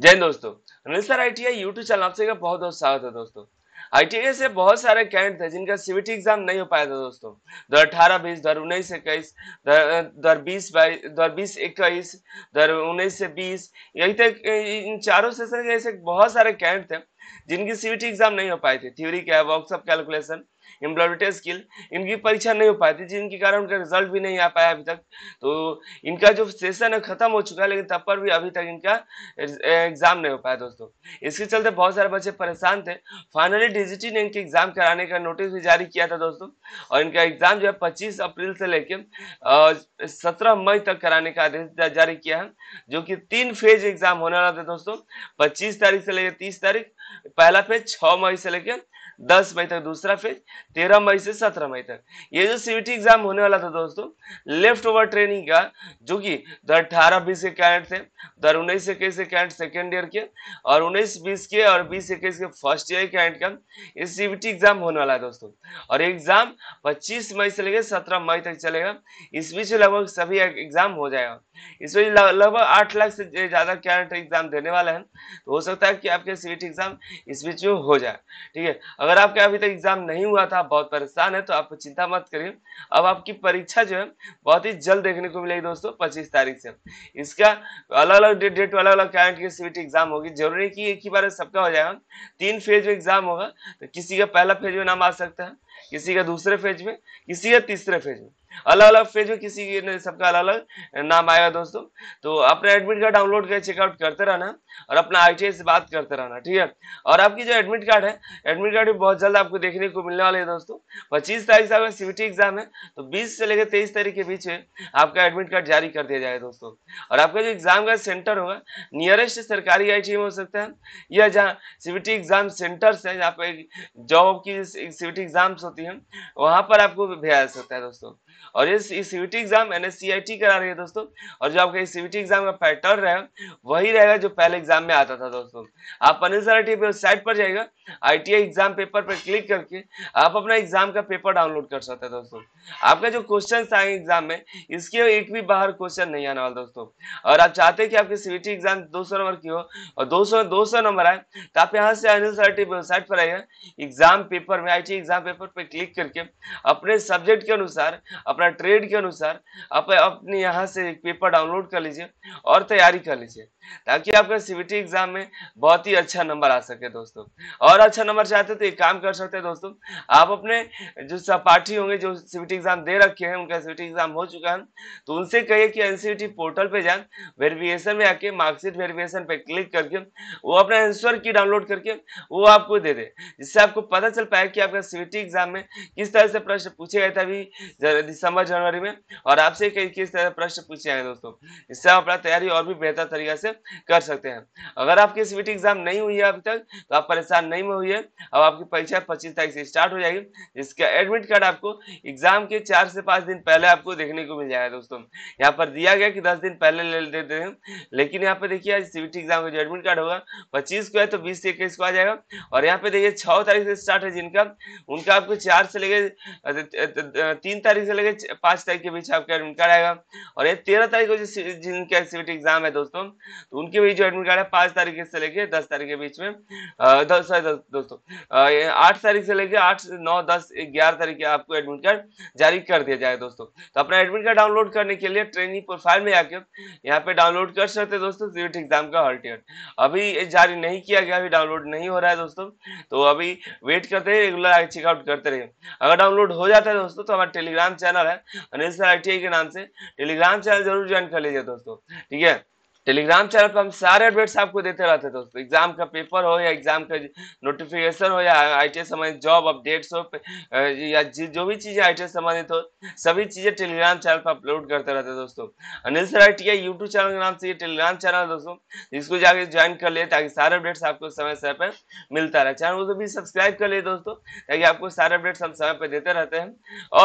जय हिंद दोस्तों Anil sir I T I YouTube channel आपसे का बहुत बहुत स्वागत है दोस्तों आई से बहुत सारे कैंडिडेट थे जिनका सीबीटी एग्जाम नहीं हो पाया था दोस्तों दो हज़ार अठारह बीस दो उन्नीस इक्कीस दो बीस बाईस दो बीस इक्कीस दो उन्नीस से बीस यही तक इन चारों सेशन के ऐसे बहुत सारे कैंडिडेट थे जिनकी सीबीटी एग्जाम नहीं हो पाई थी थ्योरी क्या है वर्कशॉप कैलकुलेशन एम्प्लॉयबिलिटी स्किल इनकी परीक्षा नहीं हो पाई थी जिनके कारण उनका रिजल्ट भी नहीं आ पाया अभी तक तो इनका जो सेशन है खत्म हो चुका है लेकिन तब पर भी अभी तक इनका एग्जाम नहीं हो पाया दोस्तों इसके चलते बहुत सारे बच्चे परेशान थे फाइनली डीजीटी ने इनके एग्जाम कराने का नोटिस भी जारी किया था दोस्तों और इनका एग्जाम जो है पच्चीस अप्रैल से लेकर सत्रह मई तक कराने का आदेश जारी किया है जो कि तीन फेज एग्जाम होने वाला था दोस्तों पच्चीस तारीख से लेकर तीस तारीख पहला फेज छह मई से लेकर दस मई तक दूसरा फेज तेरह मई से सत्रह मई तक ये जो सीईटी एग्जाम होने वाला था दोस्तों लेफ्ट ओवर ट्रेनिंग का जो कि दो अठारह बीस के कैंडिडेट थे दो उन्नीस इक्कीस के कैंडिडेट सेकेंड ईयर के और उन्नीस बीस के और बीस इक्कीस के फर्स्ट ईयर कैंडिडेट का ये सीईटी एग्जाम होने वाला है दोस्तों और एग्जाम पच्चीस मई से लेकर सत्रह मई तक चलेगा इस बीच लगभग सभी एग्जाम हो जाएगा इस बीच लगभग आठ लाख से ज्यादा कैंडिडेट एग्जाम देने वाला है तो हो सकता है कि आपके सीईटी एग्जाम इस बीच में हो जाए ठीक है अगर आपका अभी तक एग्जाम नहीं हुआ था बहुत परेशान है तो आप चिंता मत करिए अब आपकी परीक्षा जो है बहुत ही जल्द देखने को मिलेगी दोस्तों पच्चीस तारीख से इसका अलग अलग डेट डेट अलग अलग कैंट की सीट एग्जाम होगी जरूरी की एक ही बार सबका हो जाएगा तीन फेज में एग्जाम होगा तो किसी का पहला फेज में नाम आ सकता है किसी का दूसरे फेज में किसी का तीसरे फेज में अलग अलग फेज में किसी के सबका अलग अलग नाम आएगा दोस्तों तो अपने एडमिट कार्ड डाउनलोड कर चेकआउट करते रहना और अपना आई से बात करते रहना ठीक है और आपकी जो एडमिट कार्ड है एडमिट कार्ड भी बहुत जल्द आपको देखने को मिलने वाले हैं दोस्तों पच्चीस तारीख से आपका सीबीटी एग्जाम है तो बीस से लेकर तेईस तारीख के बीच में आपका एडमिट कार्ड जारी कर दिया जाएगा दोस्तों और आपका जो एग्जाम का सेंटर होगा नियरेस्ट सरकारी आई में हो सकता है या जहाँ सीबीटी एग्जाम सेंटर्स है जहाँ पे जॉब की सीबीटी एग्जाम्स होती है वहां पर आपको भेजा जा सकता है दोस्तों और ये सी एग्जाम एन करा रही है दोस्तों और जो आपका सी एग्जाम का पैटर्न रहे वही रहेगा जो पहले एग्जाम में आता था दोस्तों आप पनिसर टी वेबसाइट पर जाएगा आई एग्जाम पेपर पर क्लिक करके आप अपना एग्जाम का पेपर डाउनलोड कर सकते हैं दोस्तों आपका जो क्वेश्चन आएंगे एग्जाम में इसके एक भी बाहर क्वेश्चन नहीं आने वाला दोस्तों और आप चाहते हैं कि आपके सीबीटी एग्जाम दो नंबर की हो और दो सौ नंबर आए तो आप यहाँ से एनएसआरटी वेबसाइट पर आएगा एग्जाम पेपर में आई एग्जाम पेपर पे क्लिक करके अपने सब्जेक्ट के अनुसार अपना ट्रेड के अनुसार आप अपने यहाँ से एक पेपर डाउनलोड कर लीजिए और तैयारी कर लीजिए ताकि आपका सीबीटी एग्जाम में बहुत ही अच्छा नंबर आ सके दोस्तों और अच्छा नंबर चाहते तो एक काम कर सकते हैं दोस्तों आप अपने जो सहपाठी होंगे जो सीबीटी एग्जाम दे रखे हैं उनका सीबीटी एग्जाम हो चुका है तो उनसे कहिए कि एनसीबीटी पोर्टल पे जाए वेरिफिकेशन में आके मार्कशीट वेरिफिकेशन पे क्लिक करके वो अपना आंसर की डाउनलोड करके वो आपको दे दे जिससे आपको पता चल पाए कि आपका सीबीटी एग्जाम एग्जाम में किस तरह से प्रश्न पूछे गए थे अभी दिसंबर जनवरी में और आपसे किस तरह से प्रश्न पूछे जाएंगे दोस्तों इससे आप अपना तैयारी और भी बेहतर तरीके से कर सकते हैं अगर आपकी सी एग्जाम नहीं हुई है अभी तक तो आप परेशान नहीं हुई है अब आपकी परीक्षा पच्चीस तारीख से स्टार्ट हो जाएगी जिसका एडमिट कार्ड आपको एग्जाम के चार से पाँच दिन पहले आपको देखने को मिल जाएगा दोस्तों यहाँ पर दिया गया कि दस दिन पहले ले देते हैं लेकिन यहाँ पर देखिए सीबीटी एग्जाम का जो एडमिट कार्ड होगा पच्चीस को है तो बीस से इक्कीस को आ जाएगा और यहाँ पे देखिए छह तारीख से स्टार्ट है जिनका उनका आपको आपको तो चार से लेके तीन तारीख से लेके पांच तारीख के बीच आपका एडमिट कार्ड आएगा और ये तेरह तारीख को जिनके एक्सीबिट एग्जाम है दोस्तों तो उनके भी जो एडमिट कार्ड है पांच तारीख से लेके दस तारीख के बीच में सॉरी दोस्तों आठ तारीख से लेके आठ नौ दस ग्यारह तारीख के आपको एडमिट कार्ड जारी कर दिया जाए दोस्तों तो अपना एडमिट कार्ड डाउनलोड करने के लिए ट्रेनिंग प्रोफाइल में आके यहाँ पे डाउनलोड कर सकते दोस्तों सीट एग्जाम का हॉल टिकट अभी जारी नहीं किया गया अभी डाउनलोड नहीं हो रहा है दोस्तों तो अभी वेट करते हैं रेगुलर चेकआउट करते करते रहिए अगर डाउनलोड हो जाता है दोस्तों तो हमारा टेलीग्राम चैनल है अनिल सर के नाम से टेलीग्राम चैनल जरूर ज्वाइन कर लीजिए दोस्तों ठीक है टेलीग्राम चैनल पर हम सारे अपडेट्स आपको देते रहते हैं दोस्तों एग्जाम का पेपर हो या एग्जाम का नोटिफिकेशन हो या आई टी संबंधित जॉब अपडेट्स हो या जो भी चीज़ें आई टी संबंधित हो सभी चीज़ें टेलीग्राम चैनल पर अपलोड करते रहते हैं दोस्तों Anil sir I T I YouTube channel के नाम से ये टेलीग्राम चैनल दोस्तों इसको जाके ज्वाइन कर लिए ताकि सारे अपडेट्स आपको समय समय पर मिलता रहे चैनल को तो भी सब्सक्राइब कर लिए दोस्तों ताकि आपको सारे अपडेट्स हम समय पर देते रहते हैं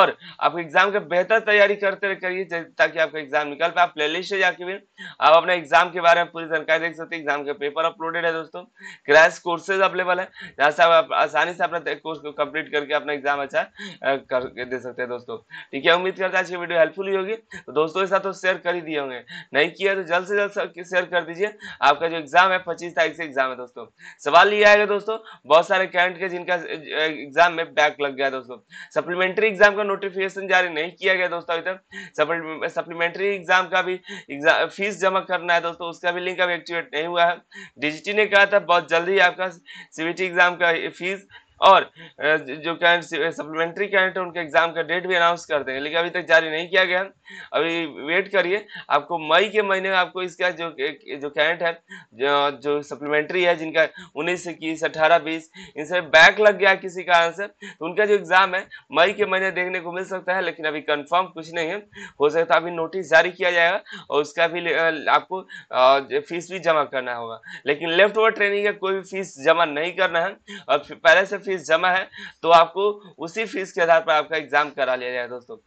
और आप एग्जाम का बेहतर तैयारी करते करिए ताकि आपका एग्जाम निकल पाए आप प्ले लिस्ट से जाके भी आप अपना एग्जाम के बारे में पूरी जानकारी देख सकते हैं एग्जाम के पेपर अपलोडेड है दोस्तों क्रैश कोर्सेज अवेलेबल है जहाँ से आप आसानी से अपना कोर्स को कंप्लीट करके अपना एग्जाम अच्छा करके दे सकते हैं दोस्तों ठीक है उम्मीद करता है अच्छी वीडियो हेल्पफुल होगी तो दोस्तों के साथ तो शेयर कर ही दिए होंगे नहीं किया तो जल्द से जल्द शेयर कर दीजिए आपका जो एग्जाम है पच्चीस तारीख से एग्जाम है दोस्तों सवाल लिया आएगा दोस्तों बहुत सारे कैंट के जिनका एग्जाम में बैक लग गया दोस्तों सप्लीमेंट्री एग्जाम का नोटिफिकेशन जारी नहीं किया गया दोस्तों अभी तक सप्लीमेंट्री एग्जाम का भी फीस जमा करना है दोस्तों उसका भी लिंक अभी एक्टिवेट नहीं हुआ है डीजीटी ने कहा था बहुत जल्दी आपका सीबीटी एग्जाम का फीस और जो कैंड सप्लीमेंट्री कैंट है उनके एग्जाम का डेट भी अनाउंस कर देंगे लेकिन अभी तक जारी नहीं किया गया अभी वेट करिए आपको मई के महीने में आपको इसका जो जो कैंडिडेट है जो, जो सप्लीमेंट्री है जिनका उन्नीस इक्कीस अठारह बीस इनसे बैक लग गया किसी कारण से तो उनका जो एग्जाम है मई के महीने देखने को मिल सकता है लेकिन अभी कन्फर्म कुछ नहीं है हो सकता है अभी नोटिस जारी किया जाएगा और उसका भी आपको फीस भी जमा करना होगा लेकिन लेफ्ट ओवर ट्रेनिंग का कोई फीस जमा नहीं करना है और पहले से फीस जमा है तो आपको उसी फीस के आधार पर आपका एग्जाम करा लिया जाएगा दोस्तों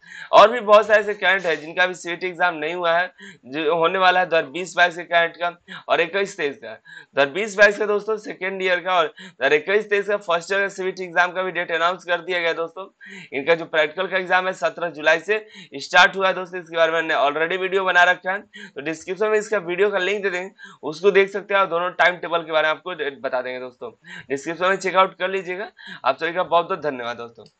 और भी बहुत सारे ऐसे कैंट है जिनका भी सीट एग्जाम e नहीं हुआ है जो होने वाला है दो हजार के कैंट का और इक्कीस तेईस का दो हजार बीस का दोस्तों सेकेंड ईयर का और दो हजार इक्कीस तेईस का फर्स्ट ईयर का सीट एग्जाम e का भी डेट अनाउंस कर दिया गया दोस्तों इनका जो प्रैक्टिकल का एग्जाम है सत्रह जुलाई से स्टार्ट हुआ है दोस्तों इसके बारे में ऑलरेडी वीडियो बना रखा है तो डिस्क्रिप्शन में इसका वीडियो का लिंक दे देंगे उसको देख सकते हैं और दोनों टाइम टेबल के बारे में आपको बता देंगे दोस्तों डिस्क्रिप्शन में चेकआउट कर लीजिएगा आप सभी का बहुत बहुत धन्यवाद दोस्तों